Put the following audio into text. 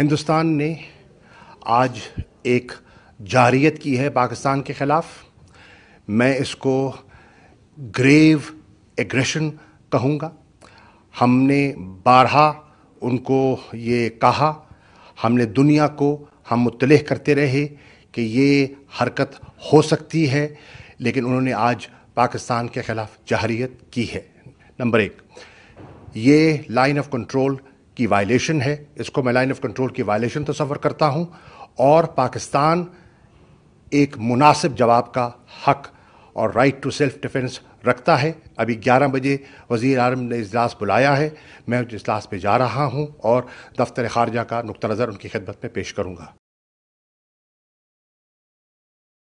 हिंदुस्तान ने आज एक जारियत की है पाकिस्तान के ख़िलाफ़ मैं इसको ग्रेव एग्रेशन कहूँगा हमने बारहा उनको ये कहा हमने दुनिया को हम मुतल करते रहे कि ये हरकत हो सकती है लेकिन उन्होंने आज पाकिस्तान के ख़िलाफ़ जहरीत की है नंबर एक ये लाइन ऑफ कंट्रोल की वायलेशन है इसको मैं लाइन ऑफ कंट्रोल की वायलेशन तस्वर तो करता हूँ और पाकिस्तान एक मुनासिब जवाब का हक और राइट टू सेल्फ डिफेंस रखता है अभी 11 बजे वज़ी अजम ने इजलास बुलाया है मैं उस इजलास पे जा रहा हूँ और दफ्तर ख़ारजा का नुक़ नज़र उनकी खिदमत में पेश करूँगा